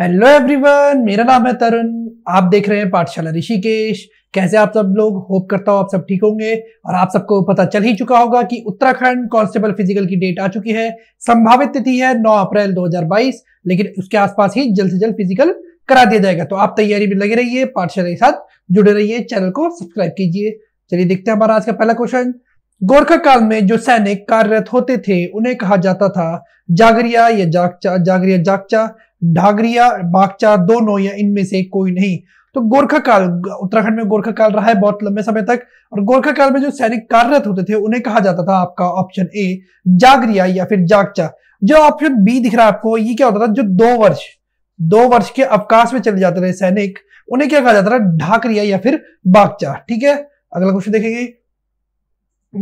hello everyone मेरा नाम है तरुण आप देख रहे हैं पाठशाला ऋषिकेश कैसे आप सब लोग होप करता हूँ आप सब ठीक होंगे और आप सबको पता चल ही चुका होगा कि उत्तराखंड कांस्टेबल फिजिकल की डेट आ चुकी है संभावित तिथि है 9 अप्रैल 2022 लेकिन उसके आसपास ही जल्द से जल्द फिजिकल करा दिया जाएगा तो आप तैयारी में लगे रहिए पाठशाला के साथ जुड़े रहिए चैनल को सब्सक्राइब कीजिए चलिए देखते हैं हमारा आज का पहला क्वेश्चन गोरखा काल में जो सैनिक कार्यरत होते थे उन्हें कहा जाता था जागरिया या जागचा जागरिया जागचा ढागरिया बागचा दोनों या इनमें से कोई नहीं तो गोरखा काल उत्तराखंड में गोरखा काल रहा है बहुत लंबे समय तक और गोरखा काल में जो सैनिक कार्यरत होते थे उन्हें कहा जाता था आपका ऑप्शन ए जागरिया या फिर जागचा जो ऑप्शन बी दिख रहा है आपको ये क्या होता था जो दो वर्ष दो वर्ष के अवकाश में चले जाते थे सैनिक उन्हें क्या कहा जाता था ढाकरिया या फिर बागचा ठीक है अगला क्वेश्चन देखेंगे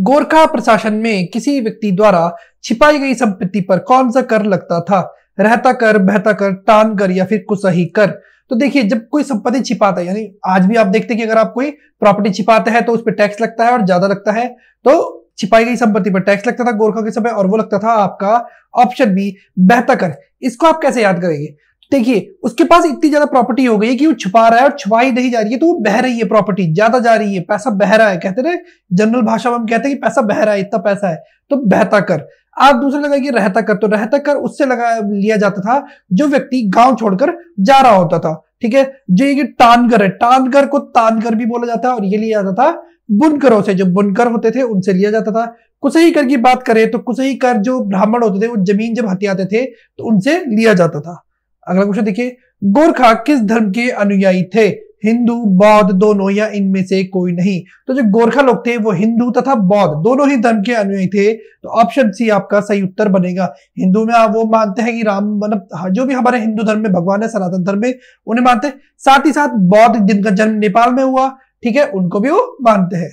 गोरखा प्रशासन में किसी व्यक्ति द्वारा छिपाई गई संपत्ति पर कौन सा कर लगता था रहता कर बहता कर टान कर या फिर कुछ सही कर तो देखिए जब कोई संपत्ति छिपाता है यानी आज भी आप देखते हैं कि अगर आप कोई प्रॉपर्टी छिपाते हैं तो उस पर टैक्स लगता है और ज्यादा लगता है तो छिपाई गई संपत्ति पर टैक्स लगता था गोरखा के समय और वो लगता था आपका ऑप्शन बी बहता कर इसको आप कैसे याद करेंगे देखिए उसके पास इतनी ज्यादा प्रॉपर्टी हो गई है कि वो छुपा रहा है और छुपाई नहीं जा रही है तो वो बह रही है प्रॉपर्टी ज्यादा जा रही है पैसा बह रहा है कहते ना जनरल भाषा में हम कहते हैं कि पैसा बह रहा है इतना पैसा है तो बहता कर आप दूसरा लगाइए रहता कर तो रहता कर उससे लगा लिया जाता था जो व्यक्ति गांव छोड़कर जा रहा होता था ठीक है जो ये टानकर है टानकर को तानकर भी बोला जाता है और ये लिया जाता था बुनकरों से जो बुनकर होते थे उनसे लिया जाता था कुसही कर की बात करें तो कुसही कर जो ब्राह्मण होते थे वो जमीन जब हथियाते थे तो उनसे लिया जाता था अगला क्वेश्चन देखिए गोरखा किस धर्म के अनुयायी थे हिंदू बौद्ध दोनों या इनमें से कोई नहीं तो जो गोरखा लोग थे वो हिंदू तथा बौद्ध दोनों ही धर्म के अनुयायी थे तो ऑप्शन सी आपका सही उत्तर बनेगा हिंदू में आप वो मानते हैं कि राम मतलब हाँ, जो भी हमारे हिंदू धर्म में भगवान है सनातन धर्म में उन्हें मानते हैं साथ ही साथ बौद्ध जिनका जन्म नेपाल में हुआ ठीक है उनको भी वो मानते हैं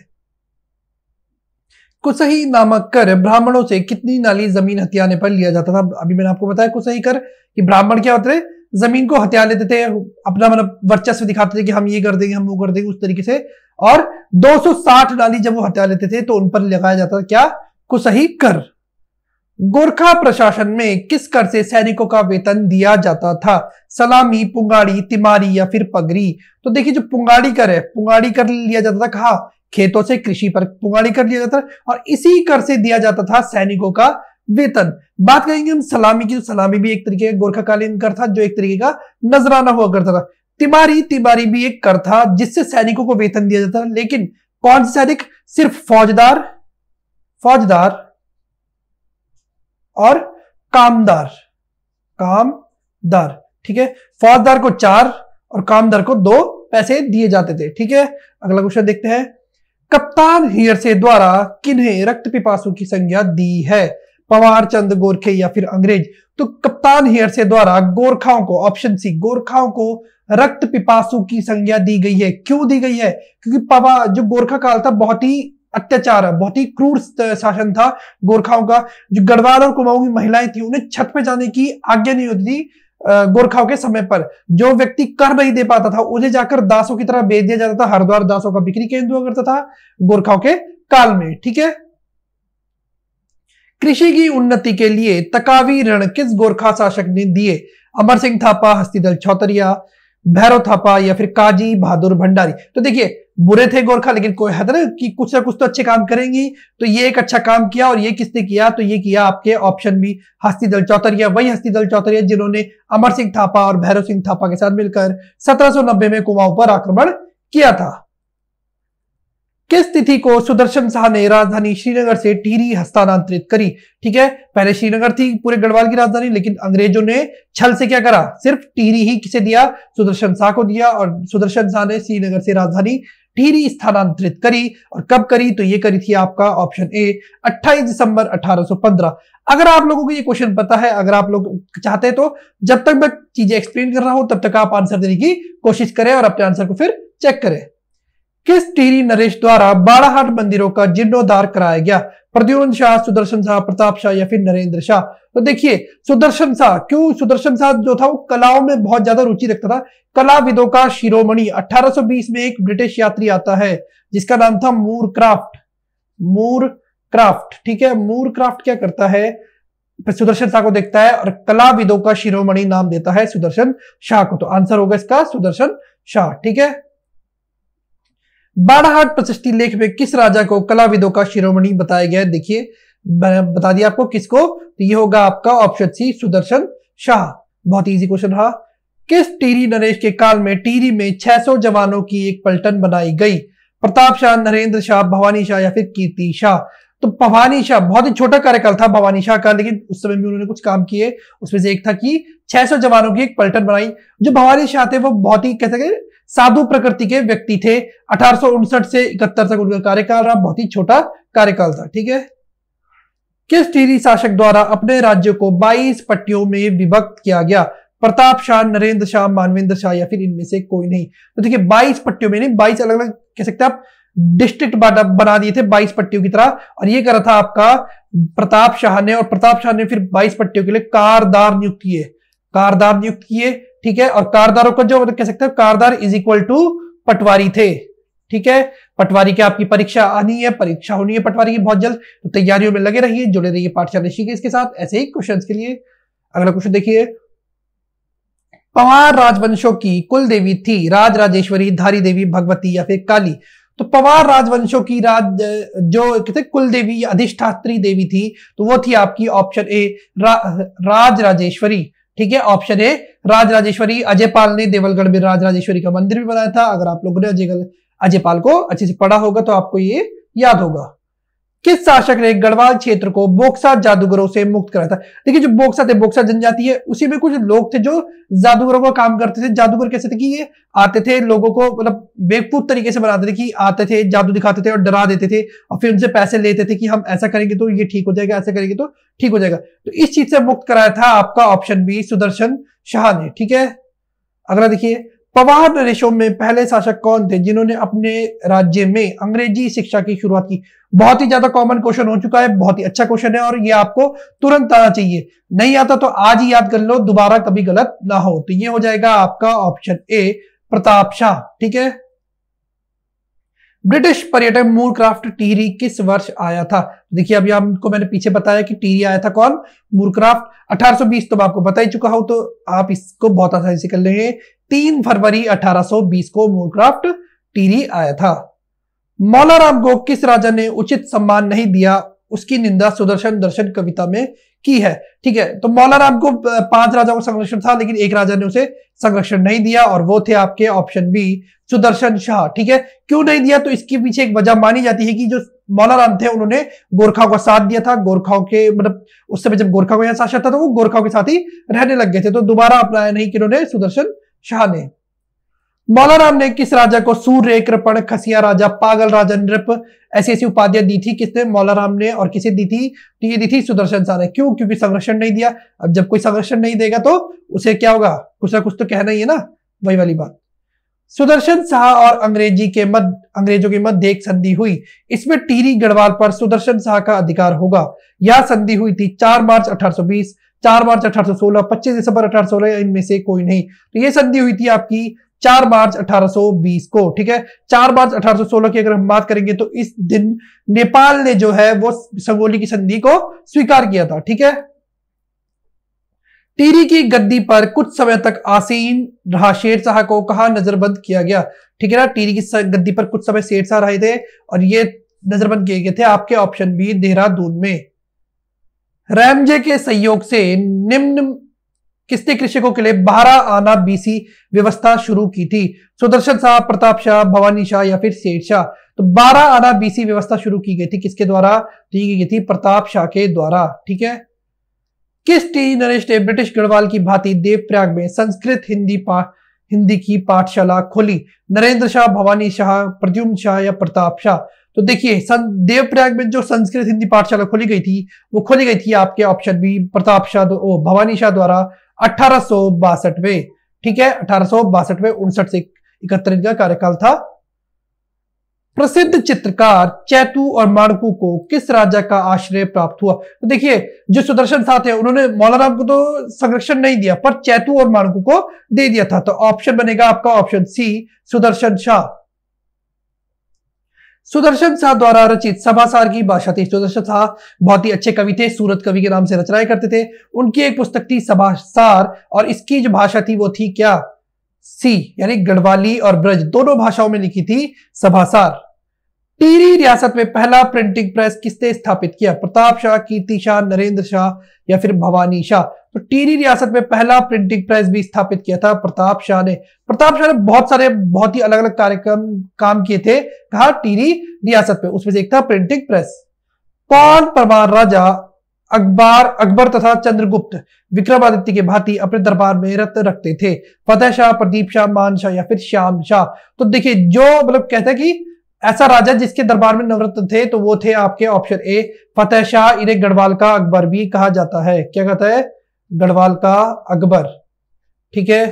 कुसही नामक कर ब्राह्मणों से कितनी नाली जमीन हथियाने पर लिया जाता था अभी मैंने आपको बताया कुसही कर कि ब्राह्मण क्या होते जमीन को हथियार लेते थे अपना मतलब वर्चस्व दिखाते थे कि हम ये कर देंगे हम वो कर देंगे उस तरीके से और 260 डाली जब वो हथियार लेते थे तो उन पर लगाया जाता था क्या कुसही कर गोरखा प्रशासन में किस कर से सैनिकों का वेतन दिया जाता था सलामी पुंगाड़ी तिमारी या फिर पगरी तो देखिए जो पुंगाड़ी कर है पुंगाड़ी कर लिया जाता था कहा खेतों से कृषि पर पुंगाड़ी कर लिया जाता था और इसी कर से दिया जाता था सैनिकों का वेतन बात करेंगे हम सलामी की तो सलामी भी एक तरीके का गोरखाकालीन कर था जो एक तरीके का नजराना हुआ करता था तिमारी तिमारी भी एक कर था जिससे सैनिकों को वेतन दिया जाता था लेकिन कौन से सैनिक सिर्फ फौजदार फौजदार और कामदार कामदार ठीक है फौजदार को चार और कामदार को दो पैसे दिए जाते थे ठीक है अगला क्वेश्चन देखते हैं कप्तान हियर से द्वारा किन्हें रक्त पिपासु की संज्ञा दी है पवार चंद गोरखे या फिर अंग्रेज तो कप्तान हेरसे द्वारा गोरखाओं को ऑप्शन सी गोरखाओं को रक्त पिपासु की संज्ञा दी गई है क्यों दी गई है क्योंकि पवा जो गोरखा काल था बहुत ही अत्याचार है बहुत ही क्रूर शासन था गोरखाओं का जो गढ़वाल और कुमाऊं की महिलाएं थी उन्हें छत पे जाने की आज्ञा नहीं होती थी गोरखाओं के समय पर जो व्यक्ति कर नहीं दे पाता था उन्हें जाकर दासों की तरह बेच दिया जाता था हरिद्वार दासों का बिक्री केंद्र हुआ करता था गोरखाओं के काल में ठीक है कृषि की उन्नति के लिए तकावी ऋण किस गोरखा शासक ने दिए अमर सिंह थापा हस्तीदल चौतरिया भैरव थापा या फिर काजी बहादुर भंडारी तो देखिए बुरे थे गोरखा लेकिन कोई है ना कि कुछ ना कुछ तो अच्छे काम करेंगी तो ये एक अच्छा काम किया और ये किसने किया तो ये किया आपके ऑप्शन भी हस्ती दल चौतरिया वही हस्ती दल चौतरिया जिन्होंने अमर सिंह थापा और भैरव सिंह थापा के साथ मिलकर सत्रह में कुमाऊं पर आक्रमण किया था किस तिथि को सुदर्शन शाह ने राजधानी श्रीनगर से टीरी हस्तानांतरित करी ठीक है पहले श्रीनगर थी पूरे गढ़वाल की राजधानी लेकिन अंग्रेजों ने छल से क्या करा सिर्फ टीरी ही किसे दिया सुदर्शन शाह को दिया और सुदर्शन शाह ने श्रीनगर से राजधानी टीरी स्थानांतरित करी और कब करी तो ये करी थी आपका ऑप्शन ए 28 दिसंबर 1815 अगर आप लोगों को ये क्वेश्चन पता है अगर आप लोग चाहते हैं तो जब तक मैं चीजें एक्सप्लेन कर रहा हूं तब तक आप आंसर देने की कोशिश करें और अपने आंसर को फिर चेक करें किस टीरी नरेश द्वारा बाड़ाहाट मंदिरों का जीर्णोद्धार कराया गया प्रद्युन शाह सुदर्शन शाह प्रताप शाह या फिर नरेंद्र शाह तो देखिए सुदर्शन शाह क्यों सुदर्शन शाह जो था वो कलाओं में बहुत ज्यादा रुचि रखता था कलाविदों का शिरोमणि 1820 में एक ब्रिटिश यात्री आता है जिसका नाम था मूर क्राफ्ट मूर क्राफ्ट ठीक है मूर क्राफ्ट क्या करता है सुदर्शन शाह को देखता है और कलाविदों का शिरोमणि नाम देता है सुदर्शन शाह को तो आंसर होगा इसका सुदर्शन शाह ठीक है बाड़ाहाट प्रशस्ति लेख में किस राजा को कलाविदों का शिरोमणि बताया गया देखिए बता दिया आपको किसको तो ये होगा आपका ऑप्शन सी सुदर्शन शाह बहुत इजी क्वेश्चन रहा किस टीरी नरेश के काल में टीरी में 600 जवानों की एक पलटन बनाई गई प्रताप शाह नरेंद्र शाह भवानी शाह या फिर कीर्ति शाह तो भवानी शाह बहुत ही छोटा कार्यकाल था भवानी शाह का लेकिन उस समय भी उन्होंने कुछ काम किए उसमें से एक था कि 600 जवानों की एक पलटन बनाई जो भवानी शाह थे वो बहुत ही कह सके साधु प्रकृति के व्यक्ति थे अठारह से इकहत्तर तक उनका कार्यकाल रहा बहुत ही छोटा कार्यकाल था ठीक है किस टीरी शासक द्वारा अपने राज्य को 22 पट्टियों में विभक्त किया गया प्रताप शाह नरेंद्र शाह मानवेंद्र शाह या फिर इनमें से कोई नहीं तो देखिए 22 पट्टियों में नहीं 22 अलग अलग कह सकते आप डिस्ट्रिक्ट बना दिए थे 22 पट्टियों की तरह और ये करा था आपका प्रताप शाह ने और प्रताप शाह ने फिर 22 पट्टियों के लिए कारदार नियुक्त किए कारदार नियुक्त किए ठीक है और कारदारों का जो कह सकते हैं कारदार इज इक्वल टू पटवारी थे ठीक है पटवारी की आपकी परीक्षा आनी है परीक्षा होनी है पटवारी की बहुत जल्द तो तैयारियों में लगे रहिए जुड़े रहिए पाठशाला ऋषि के साथ ऐसे ही क्वेश्चन के लिए अगला क्वेश्चन देखिए पवार राजवंशों की कुल देवी थी राज राजेश्वरी धारी देवी भगवती या फिर काली तो पवार राजवंशों की राज जो कहते कुल देवी या अधिष्ठात्री देवी थी तो वो थी आपकी ऑप्शन ए रा, राज राजेश्वरी ठीक है ऑप्शन ए राजराजेश्वरी अजयपाल ने देवलगढ़ में राजराजेश्वरी का मंदिर भी बनाया था अगर आप लोगों ने अजयगढ़ अजयपाल को अच्छे से पढ़ा होगा तो आपको ये याद होगा किस शासक ने गढ़वाल क्षेत्र को बोक्सा जादूगरों से मुक्त कराया था देखिए जो बोक्सा थे बोक्सा जनजाति है उसी में कुछ लोग थे जो जादूगरों का काम करते थे जादूगर कैसे थे कि ये आते थे लोगों को मतलब बेवकूफ तरीके से बनाते थे कि आते थे जादू दिखाते थे और डरा देते थे और फिर उनसे पैसे लेते थे कि हम ऐसा करेंगे तो ये ठीक हो जाएगा ऐसा करेंगे तो ठीक हो जाएगा तो इस चीज से मुक्त कराया था आपका ऑप्शन बी सुदर्शन शाह ने ठीक है अगला देखिए पवार नरेशों में पहले शासक कौन थे जिन्होंने अपने राज्य में अंग्रेजी शिक्षा की शुरुआत की बहुत ही ज्यादा कॉमन क्वेश्चन हो चुका है बहुत ही अच्छा क्वेश्चन है और ये आपको तुरंत आना चाहिए नहीं आता तो आज ही याद कर लो दोबारा कभी गलत ना हो तो ये हो जाएगा आपका ऑप्शन ए प्रताप शाह ठीक है ब्रिटिश पर्यटक मूरक्राफ्ट टीरी किस वर्ष आया था देखिए अभी आपको मैंने पीछे बताया कि टीरी आया था कौन मूरक्राफ्ट 1820 तो मैं आपको बता ही चुका हूं तो आप इसको बहुत आसानी से कर लेंगे तीन फरवरी 1820 को मोरक्राफ्ट टीरी आया था मौलाराम को किस राजा ने उचित सम्मान नहीं दिया उसकी निंदा सुदर्शन दर्शन कविता में की है ठीक है तो मौलाराम को पांच राजाओं का संरक्षण था लेकिन एक राजा ने उसे संरक्षण नहीं दिया और वो थे आपके ऑप्शन बी सुदर्शन शाह ठीक है क्यों नहीं दिया तो इसके पीछे एक वजह मानी जाती है कि जो मौलाराम थे उन्होंने गोरखाओं का साथ दिया था गोरखाओं के मतलब उस समय जब गोरखा को यहाँ शासन था तो वो गोरखाओं के साथ ही रहने लग गए थे तो दोबारा अपनाया नहीं कि उन्होंने सुदर्शन शाह ने राम ने किस राजा को सूर्य कृपण खसिया राजा पागल राजा नृप ऐसी ऐसी उपाधियां दी थी किसने राम ने और किसे दी थी तो ये दी थी सुदर्शन शाह ने क्यों क्योंकि संरक्षण नहीं दिया अब जब कोई संरक्षण नहीं देगा तो उसे क्या होगा कुछ ना कुछ तो कहना ही है ना वही वाली बात सुदर्शन शाह और अंग्रेजी के मध्य अंग्रेजों के मध्य एक संधि हुई इसमें टीरी गढ़वाल पर सुदर्शन शाह का अधिकार होगा यह संधि हुई थी 4 मार्च 1820 चार मार्च अठारह सौ सोलह पच्चीस दिसंबर अठारह सौ सोलह इनमें से कोई नहीं तो ये संधि हुई थी आपकी चार मार्च अठारह बीस को ठीक है चार मार्च अठारह सोलह की अगर हम बात करेंगे तो इस दिन नेपाल ने जो है वो संगोली की संधि को स्वीकार किया था ठीक है टीरी की गद्दी पर कुछ समय तक आसीन रहा शेर शाह को कहा नजरबंद किया गया ठीक है ना टीरी की गद्दी पर कुछ समय शेर शाह रहे थे और ये नजरबंद किए गए थे आपके ऑप्शन बी देहरादून में रैमजे के सहयोग से निम्न किसने कृषकों के लिए बारह आना बीसी व्यवस्था शुरू की थी सुदर्शन शाह प्रताप शाह भवानी शाह या फिर शेर शाह तो बारह आना बीसी व्यवस्था शुरू की गई थी किसके द्वारा दी तो गई थी प्रताप शाह के द्वारा ठीक है किस टी नरेश ने ब्रिटिश गढ़वाल की भांति देवप्रयाग में संस्कृत हिंदी पा हिंदी की पाठशाला खोली नरेंद्र शाह भवानी शाह प्रद्युम्न शाह या प्रताप शाह तो देखिए देवप्रयाग में जो संस्कृत हिंदी पाठशाला खोली गई थी वो खोली गई थी आपके ऑप्शन बी प्रताप शाह भवानी शाह द्वारा अठारह में ठीक है अठारह में उनसठ से इकहत्तर का कार्यकाल था प्रसिद्ध चित्रकार चैतु और माणकू को किस राजा का आश्रय प्राप्त हुआ तो देखिए जो सुदर्शन साथ है उन्होंने मौलाना को तो संरक्षण नहीं दिया पर चैतु और माणकू को दे दिया था तो ऑप्शन बनेगा आपका ऑप्शन सी सुदर्शन शाह सुदर्शन शाह द्वारा रचित सभासार की भाषा थी सुदर्शन शाह बहुत ही अच्छे कवि थे सूरत कवि के नाम से रचनाएं करते थे उनकी एक पुस्तक थी सभासार और इसकी जो भाषा थी वो थी क्या सी यानी गढ़वाली और ब्रज दोनों भाषाओं में लिखी थी सभासार टीरी रियासत में पहला प्रिंटिंग प्रेस किसने स्थापित किया प्रताप शाह कीर्ति शाह नरेंद्र शाह या फिर भवानी शाह तो टीरी रियासत में पहला प्रिंटिंग प्रेस भी स्थापित किया था प्रताप शाह ने प्रताप शाह ने बहुत सारे बहुत ही अलग अलग कार्यक्रम काम किए थे कहा टीरी रियासत में उसमें से एक था प्रिंटिंग प्रेस पान परमार राजा अकबर अकबर तथा चंद्रगुप्त विक्रमादित्य के भांति अपने दरबार में रत रखते थे फतेह शाह प्रदीप शाह मान शाह या फिर श्याम शाह तो देखिए जो मतलब कहते हैं कि ऐसा राजा जिसके दरबार में नवरत्न थे तो वो थे आपके ऑप्शन ए फतेह शाह इन्हें गढ़वाल का अकबर भी कहा जाता है क्या कहता है गढ़वाल का अकबर ठीक है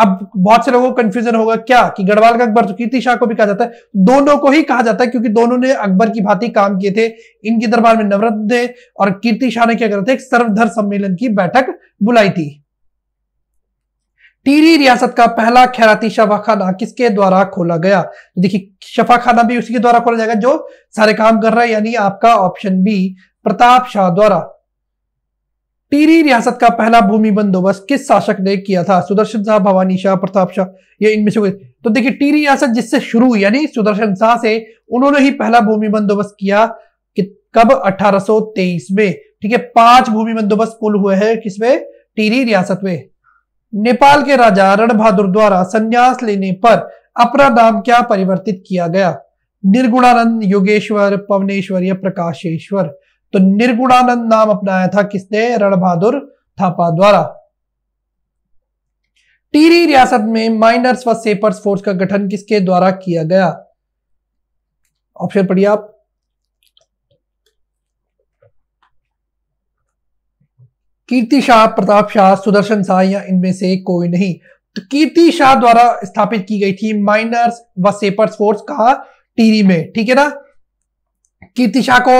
अब बहुत से लोगों को कंफ्यूजन होगा क्या कि गढ़वाल का अकबर तो कीर्ति शाह को भी कहा जाता है दोनों को ही कहा जाता है क्योंकि दोनों ने अकबर की भांति काम किए थे इनके दरबार में नवरत्न थे और कीर्ति शाह ने क्या करते थे सर्वधर सम्मेलन की बैठक बुलाई थी टीरी रियासत का पहला खैराती शफाखाना किसके द्वारा खोला गया देखिए शफाखाना भी उसी के द्वारा खोला जाएगा जो सारे काम कर रहा है यानी आपका ऑप्शन बी प्रताप शाह द्वारा टीरी रियासत का पहला भूमि बंदोबस्त किस शासक ने किया था सुदर्शन शाह भवानी शाह प्रताप शाह ये इनमें से तो देखिए टीरी रियासत जिससे शुरू यानी सुदर्शन शाह से उन्होंने ही पहला भूमि बंदोबस्त किया कि कब 1823 में ठीक है पांच भूमि बंदोबस्त कुल हुए हैं किसमें टीरी रियासत में नेपाल के राजा रणबहादुर द्वारा संन्यास लेने पर अपना नाम क्या परिवर्तित किया गया निर्गुणानंद योगेश्वर पवनेश्वर या प्रकाशेश्वर तो निर्गुणानंद नाम अपनाया था किसने रणबहादुर थापा द्वारा टीरी रियासत में माइनर्स व सेपर्स फोर्स का गठन किसके द्वारा किया गया ऑप्शन पढ़िए आप कीर्ति शाह प्रताप शाह सुदर्शन शाह या इनमें से कोई नहीं तो कीर्ति शाह द्वारा स्थापित की गई थी माइनर्स व सेपर्स फोर्स कहा टीरी में ठीक है ना कीर्ति शाह को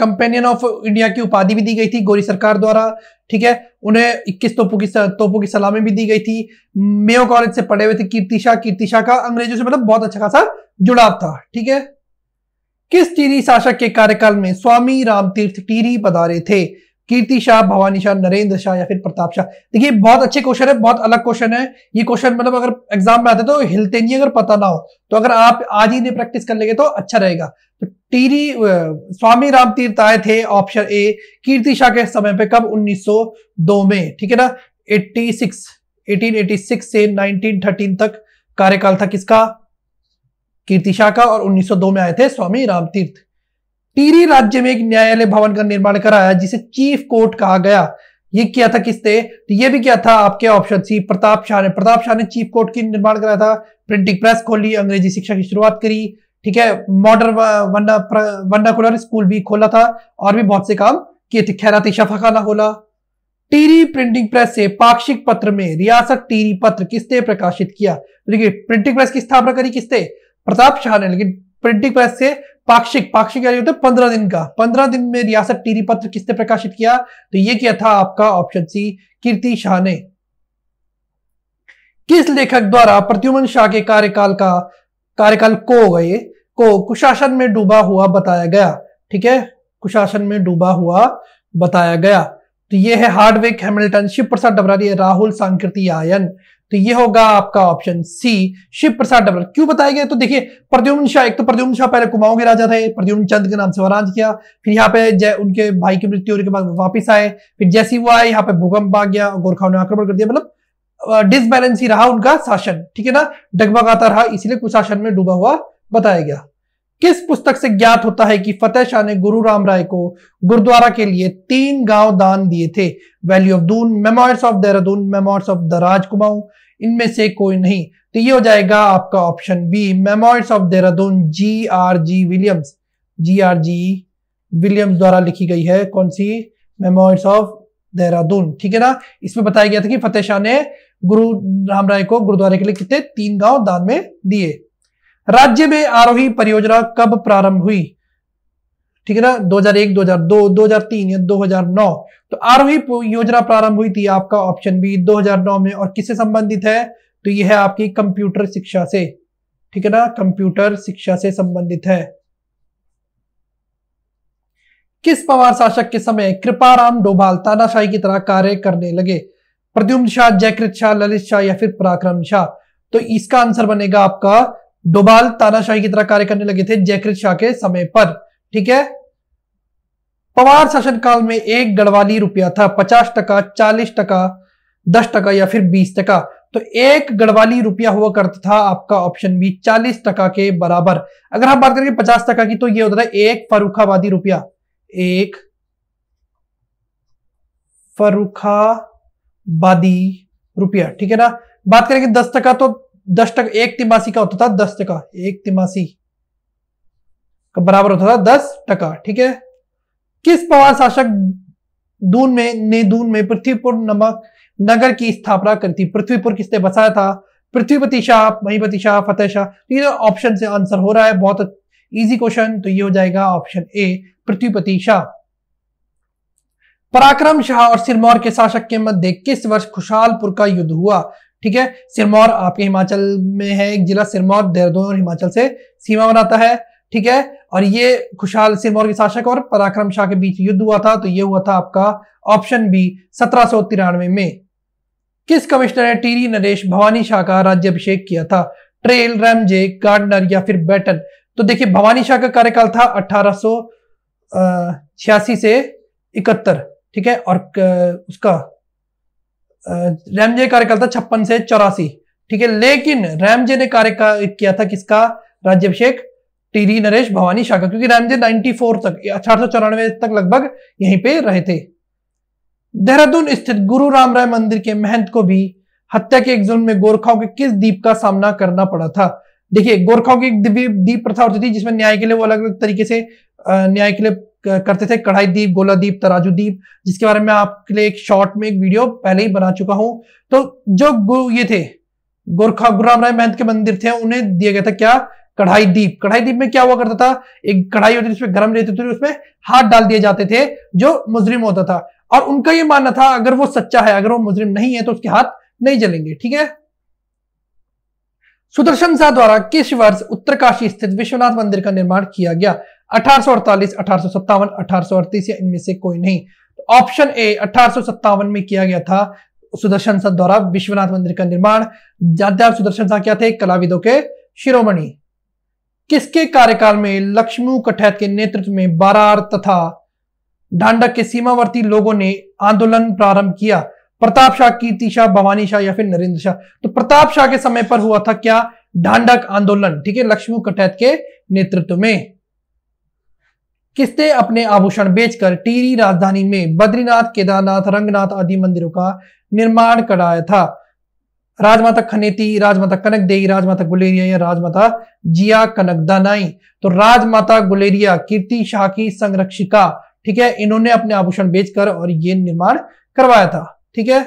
कंपेनियन ऑफ इंडिया की उपाधि भी दी गई थी गोरी सरकार द्वारा ठीक है उन्हें 21 तोपों की तोपों की सलामी भी दी गई थी मेयो कॉलेज से पढ़े हुए थे कीर्ति शाह कीर्ति शाह का अंग्रेजों से मतलब बहुत अच्छा खासा जुड़ाव था ठीक है किस टीरी शासक के कार्यकाल में स्वामी राम तीर्थ टीरी पधारे थे कीर्ति शाह भवानी शाह नरेंद्र शाह या फिर प्रताप शाह देखिए बहुत अच्छे क्वेश्चन है बहुत अलग क्वेश्चन है ये क्वेश्चन मतलब अगर एग्जाम में आते तो हिलते नहीं अगर पता ना हो तो अगर आप आज ही नहीं प्रैक्टिस कर लेंगे तो अच्छा रहेगा तो टीरी स्वामी राम तीर्थ आए थे ऑप्शन ए कीर्ति शाह के समय पे कब 1902 में ठीक है ना 86 1886 से 1913 तक कार्यकाल था किसका कीर्ति शाह का और 1902 में आए थे स्वामी राम तीर्थ टीरी राज्य में एक न्यायालय भवन का निर्माण कराया जिसे चीफ कोर्ट कहा गया ये किया था किसने तो ये भी क्या था आपके ऑप्शन सी प्रताप शाह ने प्रताप शाह ने चीफ कोर्ट की निर्माण कराया था प्रिंटिंग प्रेस खोली अंग्रेजी शिक्षा की शुरुआत करी ठीक है मॉडर्न वंडा वंडाकुलर स्कूल भी खोला था और भी बहुत से काम किए थे खैराती शफाखाना खोला टीरी प्रिंटिंग प्रेस से पाक्षिक पत्र में रियासत टीरी पत्र किसने प्रकाशित किया तो देखिए प्रिंटिंग प्रेस की स्थापना करी किसने प्रताप शाह ने लेकिन प्रिंटिंग प्रेस से पाक्षिक पाक्षिक यानी होता है पंद्रह दिन का पंद्रह दिन में रियासत टीरी पत्र किसने प्रकाशित किया तो ये किया था आपका ऑप्शन सी कीर्ति शाह ने किस लेखक द्वारा प्रत्युमन शाह के कार्यकाल का कार्यकाल को होगा ये को कुशासन में डूबा हुआ बताया गया ठीक है कुशासन में डूबा हुआ बताया गया तो ये है Hardwicke Hamilton Shiv Prasad Dabral Rahul Sankrityayan तो ये होगा आपका ऑप्शन सी शिव प्रसाद डबर क्यों बताया गया तो देखिए प्रद्युम्न शाह एक तो प्रद्युम्न शाह पहले कुमाऊं के राजा थे प्रद्युम्न चंद के नाम से वराज किया फिर यहाँ पे जय उनके भाई की मृत्यु होने के बाद वापिस आए फिर जैसी वो आए यहाँ पे भूकंप आ गया गोरखाओं ने आक्रमण कर दिया मतलब डिसबैलेंस ही रहा उनका शासन ठीक है ना डगमगाता रहा इसीलिए कुशासन में डूबा हुआ बताया गया किस पुस्तक से ज्ञात होता है कि फतेह शाह ने गुरु राम राय को गुरुद्वारा के लिए तीन गांव दान दिए थे valley of Doon memoirs of Dehradun memoirs of the राजकुमाऊ इनमें से कोई नहीं तो ये हो जाएगा आपका option B memoirs of Dehradun G R G Williams G R G Williams द्वारा लिखी गई है कौन सी मेमोर्स ऑफ देहरादून ठीक है ना इसमें बताया गया था कि फतेह शाह ने गुरु राम राय को गुरुद्वारे के लिए कितने तीन गांव दान में दिए राज्य में आरोही परियोजना कब प्रारंभ हुई ठीक है ना 2001 2002 2003 या 2009 तो आरोही योजना प्रारंभ हुई थी आपका ऑप्शन बी 2009 में और किससे संबंधित है तो यह है आपकी कंप्यूटर शिक्षा से ठीक है ना कंप्यूटर शिक्षा से संबंधित है किस पवार शासक के समय कृपाराम डोभाल तानाशाही की तरह कार्य करने लगे प्रद्युम्न शाह जयकृत शाह ललित शाह या फिर पराक्रम शाह तो इसका आंसर बनेगा आपका डोबाल तानाशाही की तरह कार्य करने लगे थे जयकृत शाह के समय पर ठीक है पवार शासन काल में एक गढ़वाली रुपया था पचास टका चालीस टका दस टका या फिर बीस टका तो एक गढ़वाली रुपया हुआ करता था आपका ऑप्शन बी चालीस टका के बराबर अगर हम बात करेंगे पचास टका की तो ये होता था एक फरुखाबादी रुपया एक फरुखा बादी रुपया ठीक है ना बात करेंगे दस टका तो दस टका एक तिमासी का होता था दस टका एक तिमासी का बराबर होता था दस टका ठीक है किस पवार शासक दून में ने दून में पृथ्वीपुर नमक नगर की स्थापना करी थी पृथ्वीपुर किसने बसाया था पृथ्वीपति शाह महीपति शाह फतेह शाह तो ये ऑप्शन से आंसर हो रहा है बहुत इजी क्वेश्चन तो ये हो जाएगा ऑप्शन ए पृथ्वीपति शाह पराक्रम शाह और सिरमौर के शासक के मध्य किस वर्ष खुशहालपुर का युद्ध हुआ ठीक है सिरमौर आपके हिमाचल में है एक जिला सिरमौर देहरादून और हिमाचल से सीमा बनाता है ठीक है और ये खुशहाल सिरमौर के शासक और पराक्रम शाह के बीच युद्ध हुआ था तो ये हुआ था आपका ऑप्शन बी सत्रह में किस कमिश्नर ने टीरी नरेश भवानी शाह का राज्य अभिषेक किया था ट्रेल रैमजे गार्डनर या फिर बैटन तो देखिए भवानी शाह का कार्यकाल था अठारह से इकहत्तर ठीक है और उसका रैमजे कार्यकाल था छप्पन से चौरासी ठीक है लेकिन रैमजे ने कार्य किया था किसका राज्यभिषेक टीरी नरेश भवानी शाह का क्योंकि रैमजे 94 तक अठारह तक लगभग यहीं पे रहे थे देहरादून स्थित गुरु राम राय मंदिर के महंत को भी हत्या के एक जुल्म में गोरखाओं के किस दीप का सामना करना पड़ा था देखिए गोरखाओं की एक दीप प्रथा होती थी जिसमें न्याय के लिए वो अलग अलग तरीके से न्याय के लिए करते थे कढ़ाई दीप गोलादीप तराजू दीप जिसके बारे में आपके लिए एक शॉर्ट में एक वीडियो पहले ही बना चुका हूं तो जो ये थे गोरखा गुरुराम राय महंत के मंदिर थे उन्हें दिया गया था क्या कढ़ाई दीप कढ़ाई दीप में क्या हुआ करता था एक कढ़ाई होती थी गर्म रहती थी उसमें हाथ डाल दिए जाते थे जो मुजरिम होता था और उनका ये मानना था अगर वो सच्चा है अगर वो मुजरिम नहीं है तो उसके हाथ नहीं जलेंगे ठीक है सुदर्शन शाह द्वारा किस वर्ष उत्तरकाशी स्थित विश्वनाथ मंदिर का निर्माण किया गया अठारह सौ या इनमें से कोई नहीं ऑप्शन तो ए अठारह में किया गया था सुदर्शन सद द्वारा विश्वनाथ मंदिर का निर्माण जानते आप सुदर्शन शाह क्या थे कलाविदों के शिरोमणि किसके कार्यकाल में लक्ष्मू कठैत के नेतृत्व में बारार तथा ढांडक के सीमावर्ती लोगों ने आंदोलन प्रारंभ किया प्रताप शाह कीर्ति शाह भवानी शाह या फिर नरेंद्र शाह तो प्रताप शाह के समय पर हुआ था क्या ढांडक आंदोलन ठीक है लक्ष्मी कटैत के नेतृत्व में किसने अपने आभूषण बेचकर टीरी राजधानी में बद्रीनाथ केदारनाथ रंगनाथ आदि मंदिरों का निर्माण कराया था राजमाता खनेती राजमाता कनक देई राजमाता गुलेरिया या राजमाता जिया कनक दानाई तो राजमाता गुलेरिया कीर्ति शाह की संरक्षिका ठीक है इन्होंने अपने आभूषण बेचकर और ये निर्माण करवाया था ठीक है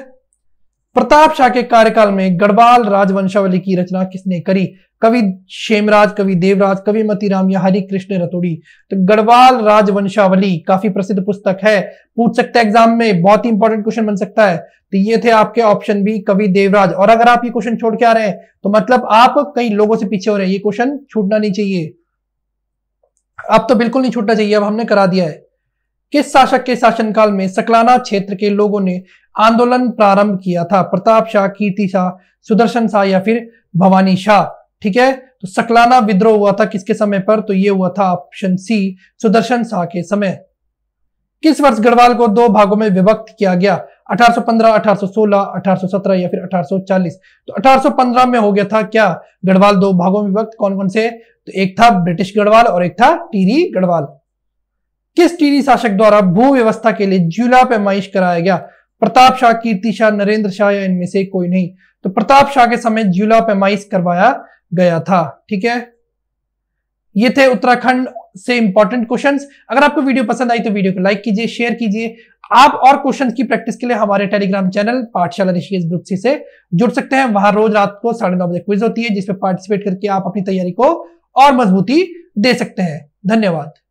प्रताप शाह के कार्यकाल में गढ़वाल राजवंशावली की रचना किसने करी कवि शेमराज कवि देवराज कवि मतीराम या हरि कृष्ण रतोड़ी तो गढ़वाल राजवंशावली काफी प्रसिद्ध पुस्तक है पूछ सकते हैं एग्जाम में बहुत ही इंपॉर्टेंट क्वेश्चन बन सकता है तो ये थे आपके ऑप्शन बी कवि देवराज और अगर आप ये क्वेश्चन छोड़ के आ रहे हैं तो मतलब आप कई लोगों से पीछे हो रहे हैं ये क्वेश्चन छूटना नहीं चाहिए अब तो बिल्कुल नहीं छूटना चाहिए अब हमने करा दिया है किस शासक के शासनकाल में सकलाना क्षेत्र के लोगों ने आंदोलन प्रारंभ किया था प्रताप शाह कीर्ति शाह सुदर्शन शाह या फिर भवानी शाह ठीक है तो सकलाना विद्रोह हुआ था किसके समय पर तो ये हुआ था ऑप्शन सी सुदर्शन शाह के समय किस वर्ष गढ़वाल को दो भागों में विभक्त किया गया 1815, 1816, 1817 या फिर 1840 तो 1815 में हो गया था क्या गढ़वाल दो भागों में विभक्त कौन कौन से तो एक था ब्रिटिश गढ़वाल और एक था टीरी गढ़वाल किस टीरी शासक द्वारा भू व्यवस्था के लिए जुला पैमाइश कराया गया प्रताप शाह कीर्ति शाह नरेंद्र शाह या इनमें से कोई नहीं तो प्रताप शाह के समय जुला पैमाइश करवाया गया था ठीक है ये थे उत्तराखंड से इंपॉर्टेंट क्वेश्चन अगर आपको वीडियो पसंद आई तो वीडियो को लाइक कीजिए शेयर कीजिए आप और क्वेश्चन की प्रैक्टिस के लिए हमारे टेलीग्राम चैनल पाठशाला ऋषिकेश ग्रुप सी से जुड़ सकते हैं वहां रोज रात को साढ़े नौ बजे क्विज होती है जिसमें पार्टिसिपेट करके आप अपनी तैयारी को और मजबूती दे सकते हैं धन्यवाद